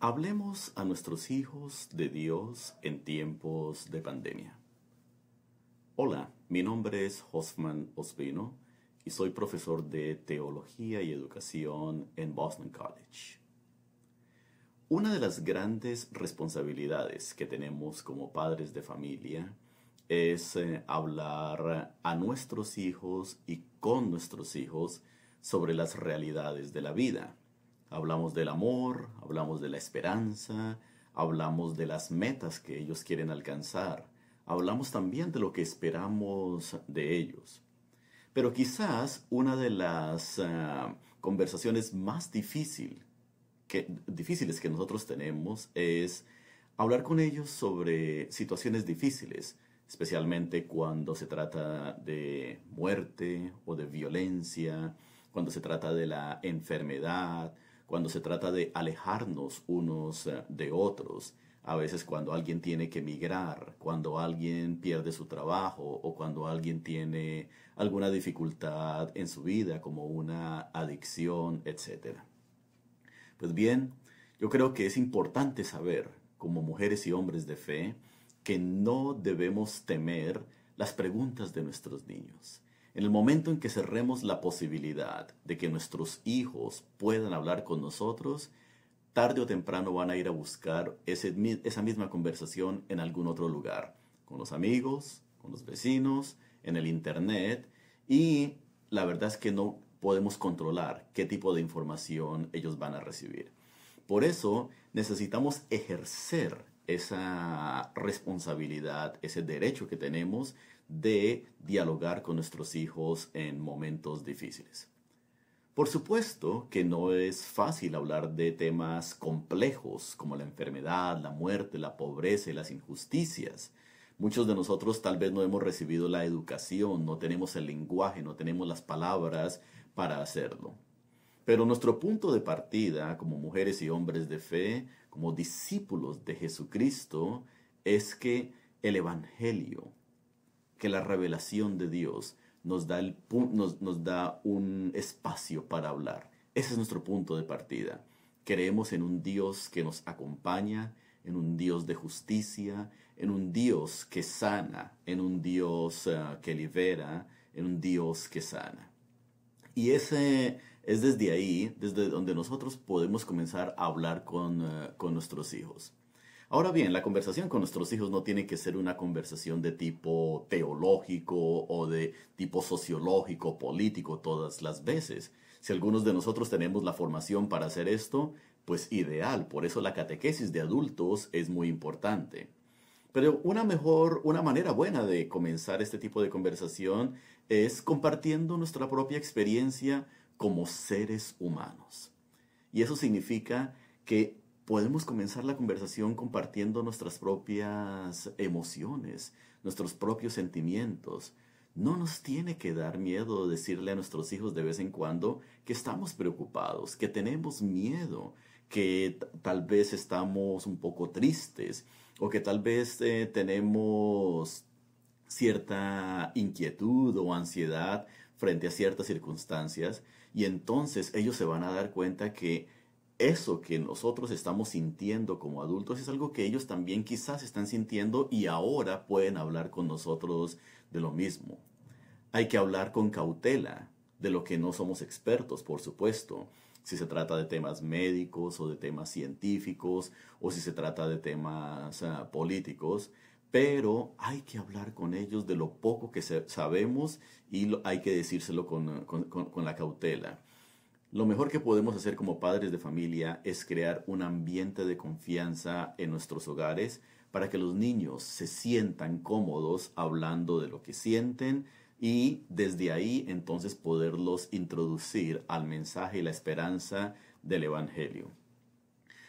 Hablemos a nuestros hijos de Dios en tiempos de pandemia. Hola, mi nombre es Hoffman Osbino y soy profesor de Teología y Educación en Boston College. Una de las grandes responsabilidades que tenemos como padres de familia es eh, hablar a nuestros hijos y con nuestros hijos sobre las realidades de la vida hablamos del amor, hablamos de la esperanza, hablamos de las metas que ellos quieren alcanzar, hablamos también de lo que esperamos de ellos. Pero quizás una de las eh, conversaciones más difícil difíciles que nosotros tenemos es hablar con ellos sobre situaciones difíciles, especialmente cuando se trata de muerte o de violencia, cuando se trata de la enfermedad cuando se trata de alejarnos unos eh, de otros, a veces cuando alguien tiene que migrar, cuando alguien pierde su trabajo o cuando alguien tiene alguna dificultad en su vida como una adicción, etc. Pues bien, yo creo que es importante saber, como mujeres y hombres de fe, que no debemos temer las preguntas de nuestros niños en el momento en que cerremos la posibilidad de que nuestros hijos puedan hablar con nosotros, tarde o temprano van a ir a buscar esa misma conversación en algún otro lugar, con los amigos, con los vecinos, en el Internet, y la verdad es que no podemos controlar qué tipo de información ellos van a recibir. Por eso necesitamos ejercer esa responsabilidad, ese derecho que tenemos de dialogar con nuestros hijos en momentos difíciles. Por supuesto que no es fácil hablar de temas complejos como la enfermedad, la muerte, la pobreza y las injusticias. Muchos de nosotros tal vez no hemos recibido la educación, no tenemos el lenguaje, no tenemos las palabras para hacerlo. Pero nuestro punto de partida como mujeres y hombres de fe, como discípulos de Jesucristo, es que el Evangelio, que la revelación de Dios nos da, nos, da un espacio para hablar. Ese es nuestro punto de partida. Creemos en un Dios que nos acompaña, en un Dios de justicia, en un Dios que sana, en un Dios eh, que libera, en un Dios que sana. Y ese es desde ahí, desde donde nosotros podemos comenzar a hablar con eh, nuestros hijos. Ahora bien, la conversación con nuestros hijos no tiene que ser una conversación de tipo teológico o de tipo sociológico, político todas las veces. Si algunos de nosotros tenemos la formación para hacer esto, pues ideal, por eso la catequesis de adultos es muy importante. Pero una mejor, una manera buena de comenzar este tipo de conversación es compartiendo nuestra propia experiencia como seres humanos. Y eso significa que podemos comenzar la conversación compartiendo nuestras propias emociones, nuestros propios sentimientos. No nos tiene que dar miedo decirle a nuestros hijos de vez en cuando que estamos preocupados, que tenemos miedo, que tal vez estamos un poco tristes o que tal vez eh, tenemos cierta inquietud o ansiedad frente a ciertas circunstancias y entonces ellos se van a dar cuenta que eso que nosotros estamos sintiendo como adultos es algo que ellos también quizás están sintiendo y ahora pueden hablar con nosotros de lo mismo. Hay que hablar con cautela de lo que no somos expertos, por supuesto, si se trata de temas médicos o de temas científicos o si se trata de temas ah, políticos, pero hay que hablar con ellos de lo poco que sabemos y hay que decírselo con la cautela. Lo mejor que podemos hacer como padres de familia es crear un ambiente de confianza en nuestros hogares para que los niños se sientan cómodos hablando de lo que sienten y desde ahí entonces poderlos introducir al mensaje y la esperanza del Evangelio.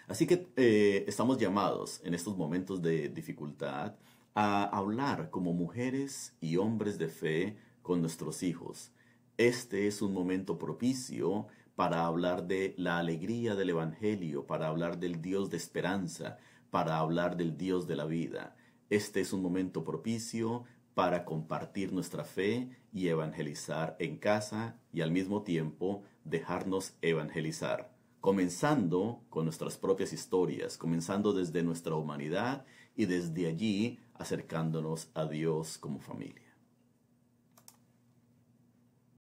Así que eh, estamos llamados en estos momentos de dificultad a hablar como mujeres y hombres de fe con nuestros hijos, este es un momento propicio para hablar de la alegría del Evangelio, para hablar del Dios de esperanza, para hablar del Dios de la vida. Este es un momento propicio para compartir nuestra fe y evangelizar en casa y al mismo tiempo dejarnos evangelizar, comenzando con nuestras propias historias, comenzando desde nuestra humanidad y desde allí acercándonos a Dios como familia.